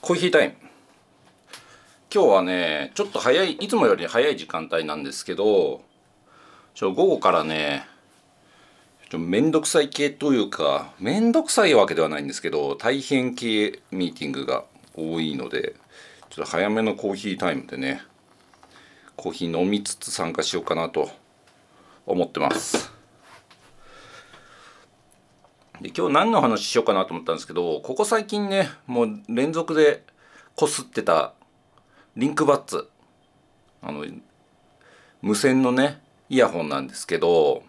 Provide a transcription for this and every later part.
コーヒータイム今日はねちょっと早いいつもより早い時間帯なんですけどちょ午後からねちょめんどくさい系というかめんどくさいわけではないんですけど大変系ミーティングが多いのでちょっと早めのコーヒータイムでねコーヒー飲みつつ参加しようかなと思ってますで今日何の話しようかなと思ったんですけどここ最近ねもう連続でこすってたリンクバッツあの無線のねイヤホンなんですけど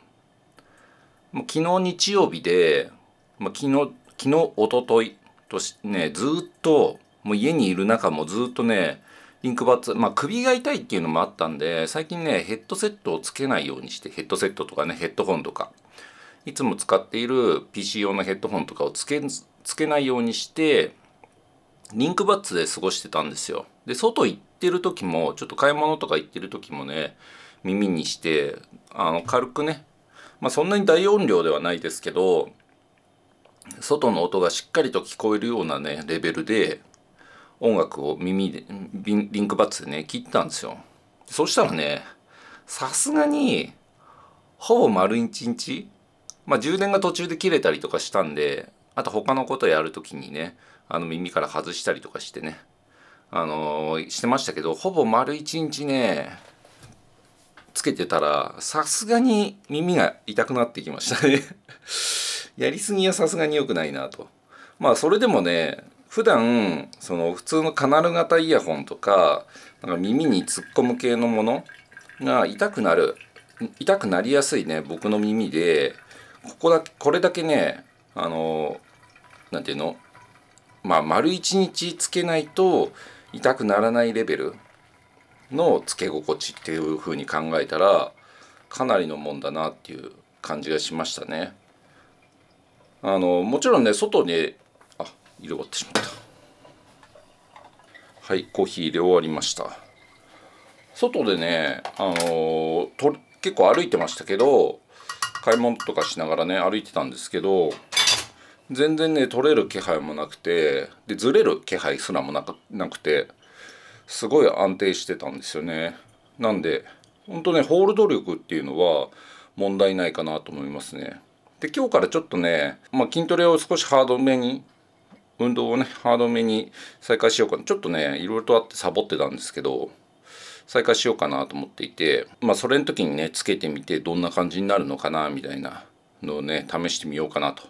もう昨日日曜日で、まあ、昨日昨日おとといとしねずっともう家にいる中もずっとねリンクバッツ、まあ、首が痛いっていうのもあったんで、最近ね、ヘッドセットをつけないようにして、ヘッドセットとかね、ヘッドホンとか、いつも使っている PC 用のヘッドホンとかをつけ、つけないようにして、リンクバッツで過ごしてたんですよ。で、外行ってる時も、ちょっと買い物とか行ってる時もね、耳にして、あの、軽くね、まあ、そんなに大音量ではないですけど、外の音がしっかりと聞こえるようなね、レベルで音楽を耳でリンクバッツでね切ったんですよそしたらねさすがにほぼ丸一日まあ充電が途中で切れたりとかしたんであと他のことやるときにねあの耳から外したりとかしてねあのー、してましたけどほぼ丸一日ねつけてたらさすがに耳が痛くなってきましたね やりすぎはさすがに良くないなとまあそれでもね普段その普通のカナル型イヤホンとかなんか耳に突っ込む系のものが痛くなる痛くなりやすいね僕の耳でここだけこれだけねあの何て言うのまあ丸1日つけないと痛くならないレベルのつけ心地っていう風に考えたらかなりのもんだなっていう感じがしましたね。あのもちろんね外に入終わってしまったはいコーヒー入れ終わりました外でねあのー、と結構歩いてましたけど買い物とかしながらね歩いてたんですけど全然ね取れる気配もなくてでずれる気配すらもなくなくてすごい安定してたんですよねなんでほんとねホールド力っていうのは問題ないかなと思いますねで今日からちょっとね、まあ、筋トレを少しハードめに運動をねハードめに再開しようかなちょっとねいろいろとあってサボってたんですけど再開しようかなと思っていてまあそれの時にねつけてみてどんな感じになるのかなみたいなのをね試してみようかなと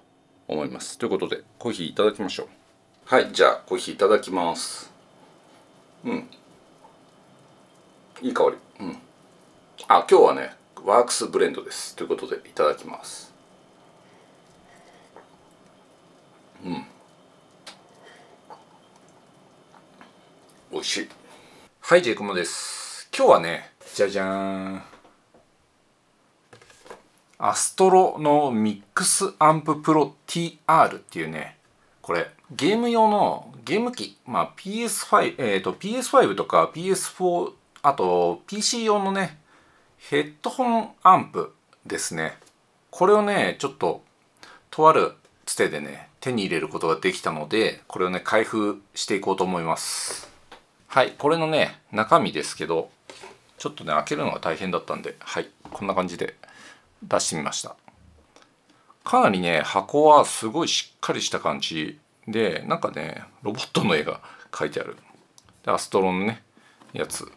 思いますということでコーヒーいただきましょうはいじゃあコーヒーいただきますうんいい香りうんあ今日はねワークスブレンドですということでいただきますうんしいはいジェイクモです今日はねじゃじゃーんアストロのミックスアンププロ TR っていうねこれゲーム用のゲーム機、まあ、PS5、えーと PS5 とか PS4 あと PC 用のねヘッドホンアンプですねこれをねちょっととあるつてでね手に入れることができたのでこれをね開封していこうと思いますはいこれのね中身ですけどちょっとね開けるのが大変だったんではいこんな感じで出してみましたかなりね箱はすごいしっかりした感じでなんかねロボットの絵が描いてあるでアストロのねやつ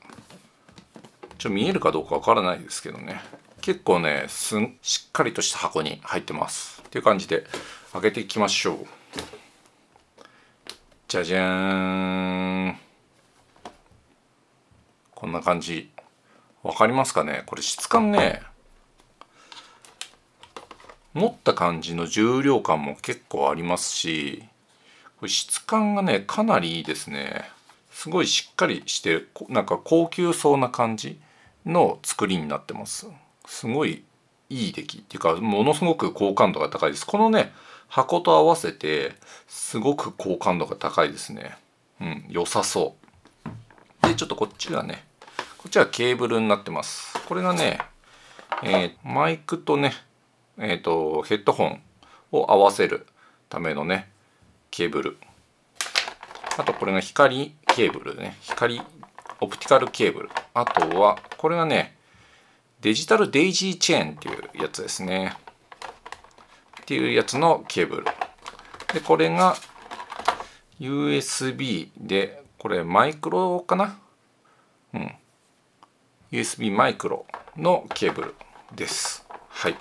ちょ見えるかどうかわからないですけどね結構ねすんしっかりとした箱に入ってますっていう感じで開けていきましょうじゃじゃーんこんな感じ分かりますかねこれ質感ね持った感じの重量感も結構ありますしこれ質感がねかなりいいですねすごいしっかりしてなんか高級そうな感じの作りになってますすごいいい出来っていうかものすごく好感度が高いですこのね箱と合わせてすごく好感度が高いですねうん良さそうでちょっとこっちがねこっちはケーブルになってますこれがね、えー、マイクとねえっ、ー、とヘッドホンを合わせるためのねケーブルあとこれが光ケーブルね光オプティカルケーブルあとはこれがねデジタルデイジーチェーンっていうやつですねっていうやつのケーブルでこれが USB でこれマイクロかなうん USB マイクロのケーブルです。はい。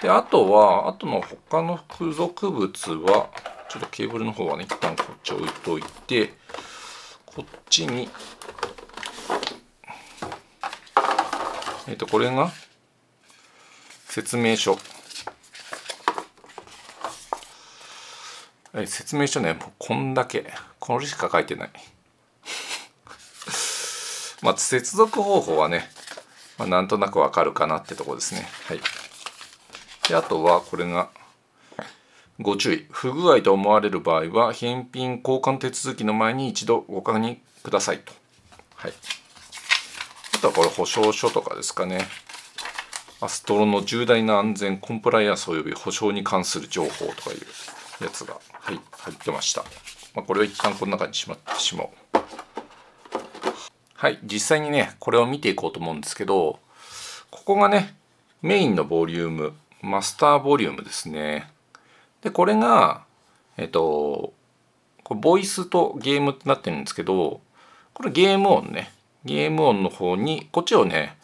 で、あとは、あとの他の付属物は、ちょっとケーブルの方はね、一旦こっち置いといて、こっちに、えっ、ー、と、これが説明書。説明書ね、こんだけ。これしか書いてない。まあ、接続方法はね、まあ、なんとなくわかるかなってとこですね。はい。で、あとはこれが、ご注意。不具合と思われる場合は、返品交換手続きの前に一度ご確認くださいと。はい。あとはこれ保証書とかですかね。アストロの重大な安全、コンプライアンス及び保証に関する情報とかいうやつが、はい、入ってました。まあ、これを一旦こんな感じにしまってしまう。はい、実際にね、これを見ていこうと思うんですけど、ここがね、メインのボリューム、マスターボリュームですね。で、これが、えっと、これボイスとゲームってなってるんですけど、これゲーム音ね。ゲーム音の方に、こっちをね、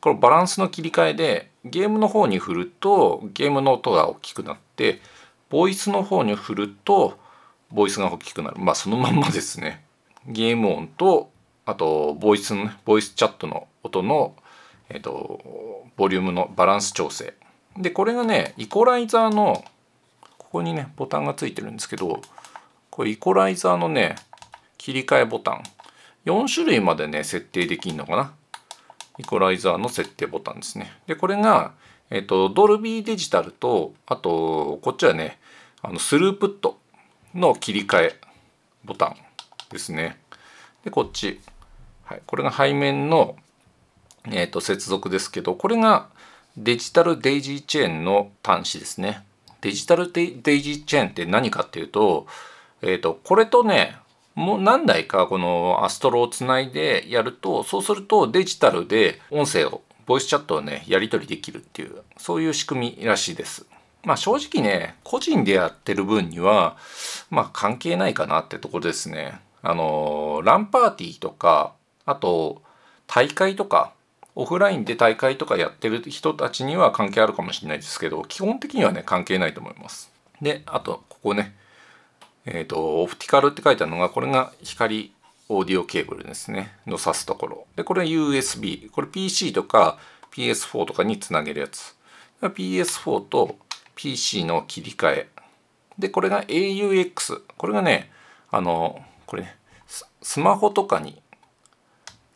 このバランスの切り替えで、ゲームの方に振ると、ゲームの音が大きくなって、ボイスの方に振ると、ボイスが大きくなる。まあ、そのまんまですね。ゲーム音とあとボイスボイスチャットの音の、えーと、ボリュームのバランス調整でこれがねイコライザーのここにねボタンがついてるんですけどこれイコライザーのね切り替えボタン4種類までね設定できるのかなイコライザーの設定ボタンですねでこれが、えーと、とドルビーデジタルとあとこっちはねあのスループットの切り替えボタンですねでこっち、はい、これが背面の、えーと、接続ですけどこれがデジタルデイジーチェーンの端子ですね。デジタルデイジーチェーンって何かっていうと,、えーと、とこれとねもう何台かこのアストロをつないでやるとそうするとデジタルで音声をボイスチャットをねやり取りできるっていうそういう仕組みらしいです。まあ正直ね個人でやってる分にはまあ関係ないかなってところですね。あのー、ランパーティーとかあと大会とかオフラインで大会とかやってる人たちには関係あるかもしれないですけど基本的にはね関係ないと思います。であとここねえっ、ー、とオプティカルって書いてあるのがこれが光オーディオケーブルですねの挿すところでこれ USB これ PC とか PS4 とかにつなげるやつ PS4 と PC の切り替えでこれが AUX これがねあのこれ、ね、スマホとかに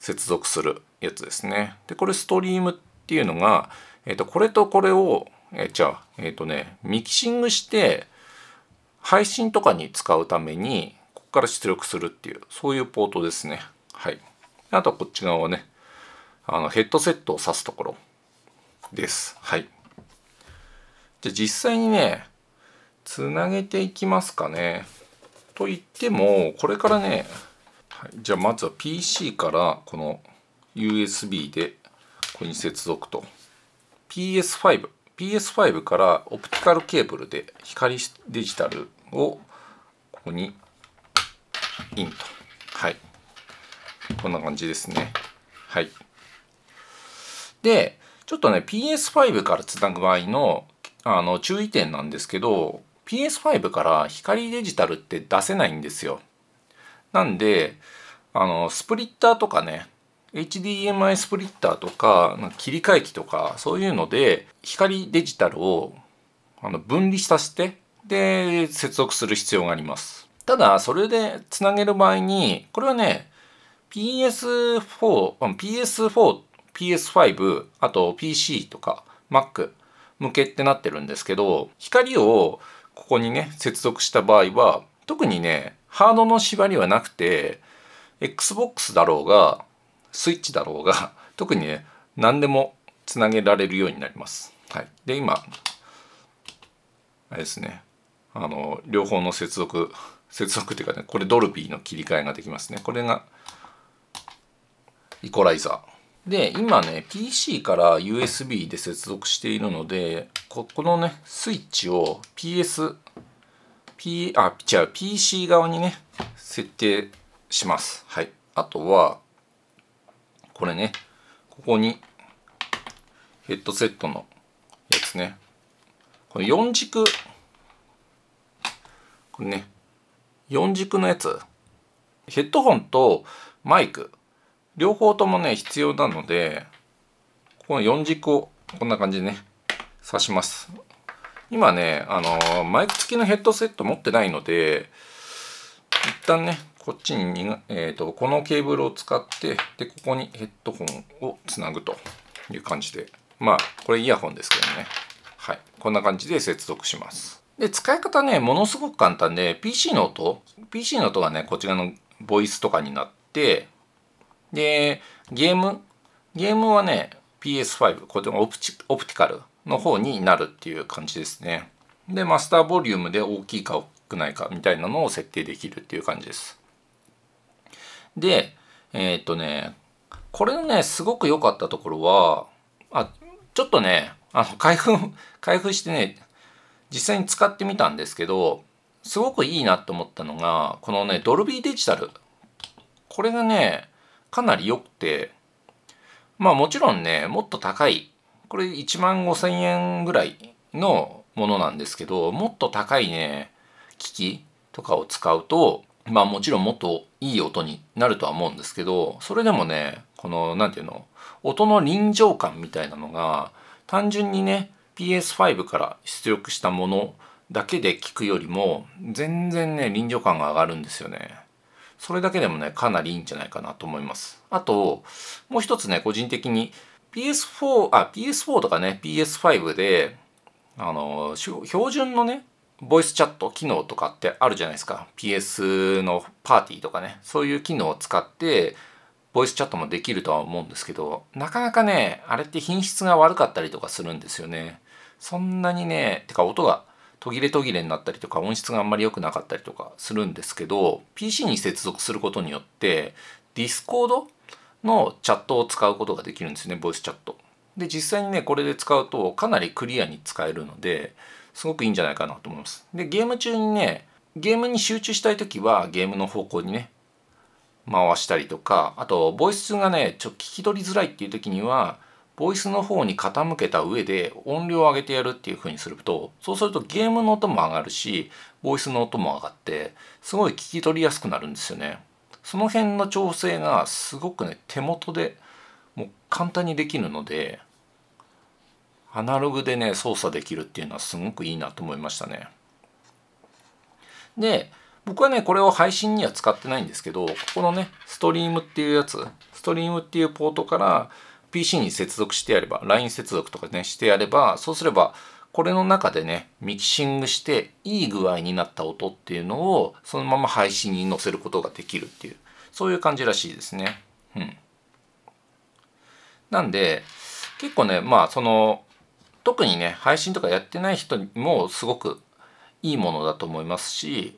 接続するやつですね。で、これストリームっていうのが、えっ、ー、と、これとこれを、えー、じゃあ、えっ、ー、とね、ミキシングして、配信とかに使うために、ここから出力するっていう、そういうポートですね。はい。あとはこっち側はね、あのヘッドセットを挿すところです。はい。じゃあ実際にね、つなげていきますかね。といってもこれからね、はい、じゃあまずは PC からこの USB でこれに接続と PS5 PS5 からオプティカルケーブルで光デジタルをここにインとはいこんな感じですねはいでちょっとね PS5 からつなぐ場合のあの注意点なんですけど PS5 から光デジタルって出せないんですよ。なんで、あの、スプリッターとかね、HDMI スプリッターとか、切り替え機とか、そういうので、光デジタルをあの分離させて、で、接続する必要があります。ただ、それでつなげる場合に、これはね、PS4、PS4、PS5、あと PC とか Mac 向けってなってるんですけど、光をここにね接続した場合は特にねハードの縛りはなくて XBOX だろうがスイッチだろうが 特にね何でもつなげられるようになります。はい、で今あれですねあの両方の接続接続っていうかねこれドルビーの切り替えができますねこれがイコライザー。で、今ね、PC から USB で接続しているので、ここのね、スイッチを PS、P、あ、違う、PC 側にね、設定します。はい。あとは、これね、ここに、ヘッドセットのやつね。この4軸、これね、4軸のやつ。ヘッドホンとマイク両方ともね、必要なので、この4軸をこんな感じでね、刺します。今ね、あのマイク付きのヘッドセット持ってないので、一旦ね、こっちに、えーと、とこのケーブルを使ってでここにヘッドホンをつなぐという感じでまあこれイヤホンですけどねはいこんな感じで接続しますで使い方ねものすごく簡単で PC の音 PC の音がねこちらのボイスとかになってで、ゲーム、ゲームはね、PS5、これもオプチオプティカルの方になるっていう感じですね。で、マスターボリュームで大きいか大きくないかみたいなのを設定できるっていう感じです。で、えー、っとね、これのね、すごく良かったところは、あ、ちょっとね、あの、開封、開封してね、実際に使ってみたんですけど、すごくいいなと思ったのが、このね、ドルビーデジタル。これがね、かなり良くて、まあもちろんね、もっと高い、これ1万5千円ぐらいのものなんですけど、もっと高いね、機器とかを使うと、まあもちろんもっといい音になるとは思うんですけど、それでもね、この、何て言うの、音の臨場感みたいなのが、単純にね、PS5 から出力したものだけで聞くよりも、全然ね、臨場感が上がるんですよね。それだけでもね、かなりいいんじゃないかなと思います。あと、もう一つね、個人的に PS4、あ、PS4 とかね、PS5 で、あの、標準のね、ボイスチャット機能とかってあるじゃないですか。PS のパーティーとかね、そういう機能を使って、ボイスチャットもできるとは思うんですけど、なかなかね、あれって品質が悪かったりとかするんですよね。そんなにね、てか音が途切れ途切れになったりとか音質があんまり良くなかったりとかするんですけど PC に接続することによってディスコードのチャットを使うことができるんですねボイスチャット。で実際にねこれで使うとかなりクリアに使えるのですごくいいんじゃないかなと思います。でゲーム中にねゲームに集中したい時はゲームの方向にね回したりとかあとボイスがねちょっと聞き取りづらいっていう時にはボイスの方に傾けた上で音量を上げてやるっていう風にするとそうするとゲームの音も上がるしボイスの音も上がってすごい聞き取りやすくなるんですよねその辺の調整がすごくね手元でもう簡単にできるのでアナログでね操作できるっていうのはすごくいいなと思いましたねで僕はねこれを配信には使ってないんですけどここのねストリームっていうやつストリームっていうポートから PC に接続してやれば、LINE 接続とかね、してやれば、そうすれば、これの中でね、ミキシングして、いい具合になった音っていうのを、そのまま配信に載せることができるっていう、そういう感じらしいですね。うん。なんで、結構ね、まあ、その、特にね、配信とかやってない人もすごくいいものだと思いますし、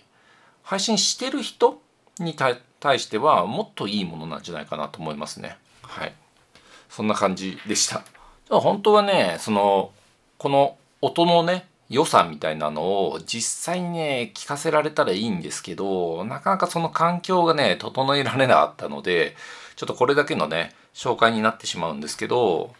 配信してる人に対してはもっといいものなんじゃないかなと思いますね。はい。そんな感じでした本当はねそのこの音のね良さみたいなのを実際にね聞かせられたらいいんですけどなかなかその環境がね整えられなかったのでちょっとこれだけのね紹介になってしまうんですけど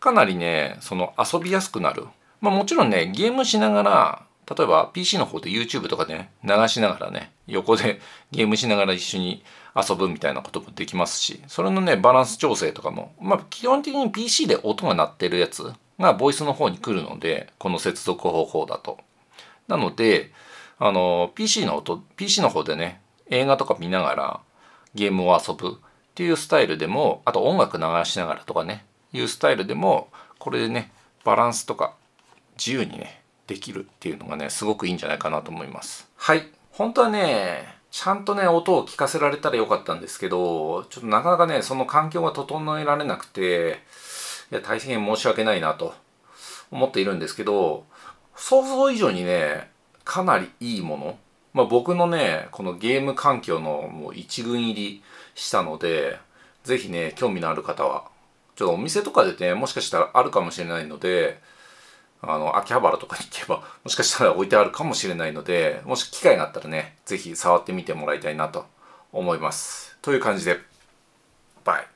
かなりねその遊びやすくなるまあもちろんねゲームしながら例えば PC の方で YouTube とかでね流しながらね横でゲームしながら一緒に遊ぶみたいなこともできますし、それのね、バランス調整とかも、まあ、基本的に PC で音が鳴ってるやつがボイスの方に来るので、この接続方法だと。なので、あの、PC の音、PC の方でね、映画とか見ながらゲームを遊ぶっていうスタイルでも、あと音楽流しながらとかね、いうスタイルでも、これでね、バランスとか自由にね、できるっていうのがね、すごくいいんじゃないかなと思います。はい。本当はね、ちゃんとね、音を聞かせられたらよかったんですけど、ちょっとなかなかね、その環境が整えられなくて、いや、大変申し訳ないなと思っているんですけど、想像以上にね、かなりいいもの。まあ、僕のね、このゲーム環境のもう一軍入りしたので、ぜひね、興味のある方は、ちょっとお店とかでね、もしかしたらあるかもしれないので、あの、秋葉原とかに行けば、もしかしたら置いてあるかもしれないので、もし機会があったらね、是非触ってみてもらいたいなと思います。という感じで、バイ。